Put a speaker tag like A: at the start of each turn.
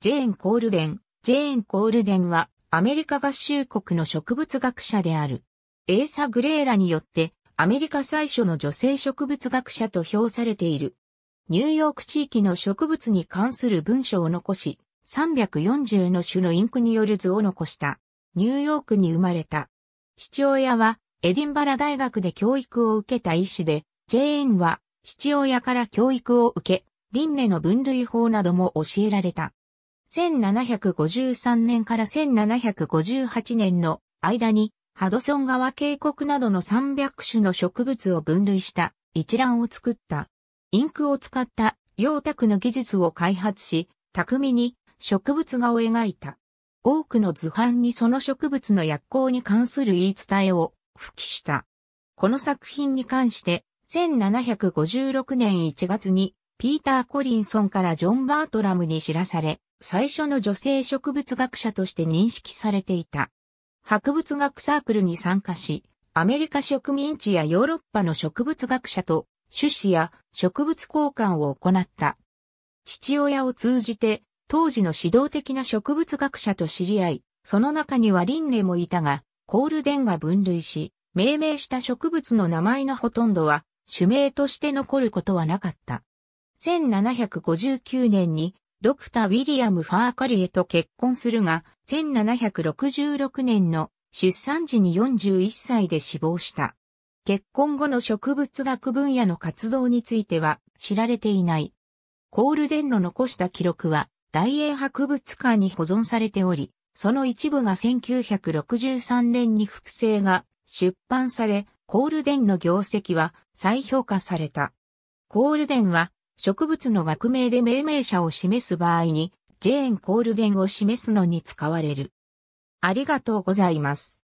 A: ジェーン・コールデン。ジェーン・コールデンはアメリカ合衆国の植物学者である。エーサ・グレーラによってアメリカ最初の女性植物学者と評されている。ニューヨーク地域の植物に関する文章を残し、340の種のインクによる図を残した。ニューヨークに生まれた。父親はエディンバラ大学で教育を受けた医師で、ジェーンは父親から教育を受け、輪廻の分類法なども教えられた。1753年から1758年の間にハドソン川渓谷などの300種の植物を分類した一覧を作った。インクを使った洋卓の技術を開発し、巧みに植物画を描いた。多くの図版にその植物の薬効に関する言い伝えを付記した。この作品に関して、1756年1月にピーター・コリンソンからジョン・バートラムに知らされ、最初の女性植物学者として認識されていた。博物学サークルに参加し、アメリカ植民地やヨーロッパの植物学者と種子や植物交換を行った。父親を通じて当時の指導的な植物学者と知り合い、その中にはリンネもいたが、コールデンが分類し、命名した植物の名前のほとんどは、種名として残ることはなかった。1759年にドクター・ウィリアム・ファーカリエと結婚するが、1766年の出産時に41歳で死亡した。結婚後の植物学分野の活動については知られていない。コールデンの残した記録は大英博物館に保存されており、その一部が1963年に複製が出版され、コールデンの業績は再評価された。コールデンは植物の学名で命名者を示す場合に、ジェーン・コールデンを示すのに使われる。ありがとうございます。